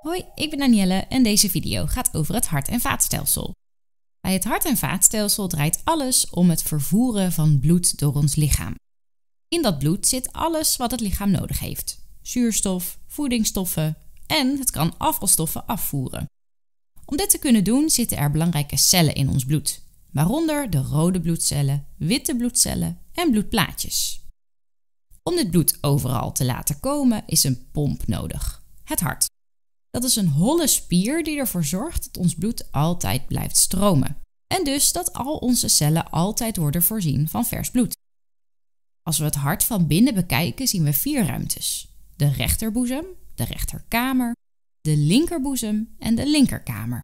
Hoi, ik ben Danielle en deze video gaat over het hart- en vaatstelsel. Bij het hart- en vaatstelsel draait alles om het vervoeren van bloed door ons lichaam. In dat bloed zit alles wat het lichaam nodig heeft: zuurstof, voedingsstoffen en het kan afvalstoffen afvoeren. Om dit te kunnen doen zitten er belangrijke cellen in ons bloed, waaronder de rode bloedcellen, witte bloedcellen en bloedplaatjes. Om dit bloed overal te laten komen is een pomp nodig, het hart. Dat is een holle spier die ervoor zorgt dat ons bloed altijd blijft stromen. En dus dat al onze cellen altijd worden voorzien van vers bloed. Als we het hart van binnen bekijken, zien we vier ruimtes: de rechterboezem, de rechterkamer, de linkerboezem en de linkerkamer.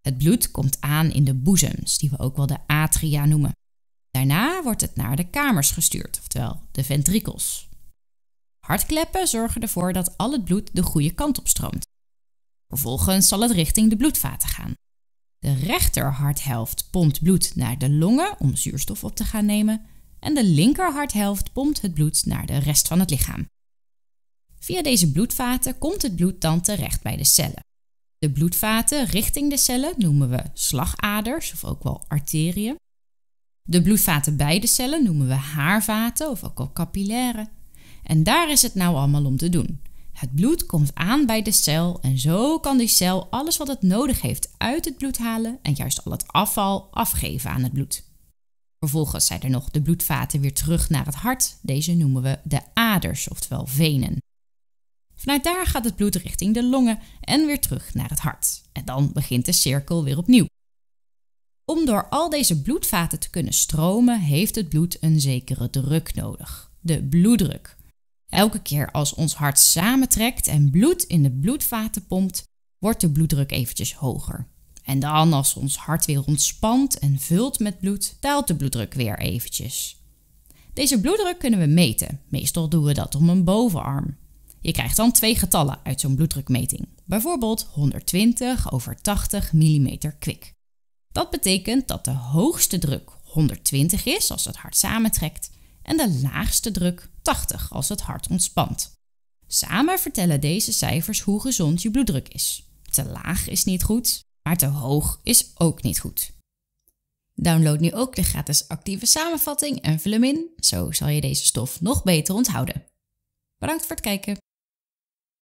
Het bloed komt aan in de boezems, die we ook wel de atria noemen. Daarna wordt het naar de kamers gestuurd, oftewel de ventrikels. Hartkleppen zorgen ervoor dat al het bloed de goede kant op stroomt. Vervolgens zal het richting de bloedvaten gaan. De rechterharthelft pompt bloed naar de longen om zuurstof op te gaan nemen en de linkerharthelft pompt het bloed naar de rest van het lichaam. Via deze bloedvaten komt het bloed dan terecht bij de cellen. De bloedvaten richting de cellen noemen we slagaders of ook wel arteriën. De bloedvaten bij de cellen noemen we haarvaten of ook wel capillaire. En daar is het nou allemaal om te doen. Het bloed komt aan bij de cel en zo kan die cel alles wat het nodig heeft uit het bloed halen en juist al het afval afgeven aan het bloed. Vervolgens zijn er nog de bloedvaten weer terug naar het hart. Deze noemen we de aders, oftewel venen. Vanuit daar gaat het bloed richting de longen en weer terug naar het hart. En dan begint de cirkel weer opnieuw. Om door al deze bloedvaten te kunnen stromen, heeft het bloed een zekere druk nodig, de bloeddruk. Elke keer als ons hart samentrekt en bloed in de bloedvaten pompt, wordt de bloeddruk eventjes hoger. En dan als ons hart weer ontspant en vult met bloed, daalt de bloeddruk weer eventjes. Deze bloeddruk kunnen we meten. Meestal doen we dat om een bovenarm. Je krijgt dan twee getallen uit zo'n bloeddrukmeting. Bijvoorbeeld 120 over 80 mm kwik. Dat betekent dat de hoogste druk 120 is als het hart samentrekt en de laagste druk 80 als het hart ontspant. Samen vertellen deze cijfers hoe gezond je bloeddruk is. Te laag is niet goed, maar te hoog is ook niet goed. Download nu ook de gratis actieve samenvatting en vul hem in, zo zal je deze stof nog beter onthouden. Bedankt voor het kijken.